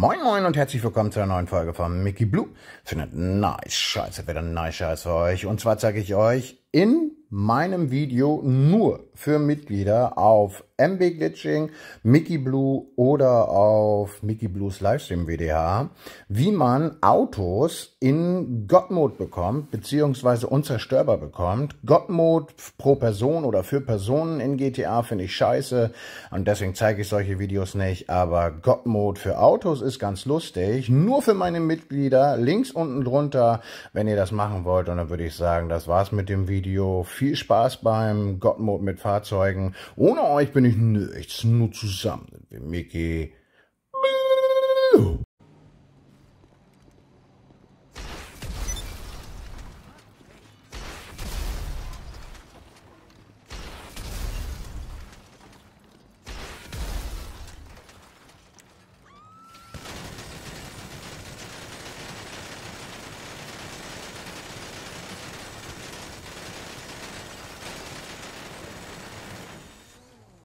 Moin Moin und herzlich willkommen zu einer neuen Folge von Mickey Blue. Findet nice Scheiße, wird ein nice Scheiß für euch. Und zwar zeige ich euch in meinem Video nur für Mitglieder auf MB Glitching, Mickey Blue oder auf Mickey Blues Livestream WDH, wie man Autos in God Mode bekommt, beziehungsweise unzerstörbar bekommt. God Mode pro Person oder für Personen in GTA finde ich scheiße und deswegen zeige ich solche Videos nicht, aber God Mode für Autos ist ganz lustig, nur für meine Mitglieder, links unten drunter, wenn ihr das machen wollt und dann würde ich sagen, das war's mit dem Video. Viel Spaß beim God Mode mit Fahrzeugen. Ohne euch bin ich mich nicht nur zusammen, wie Mickey.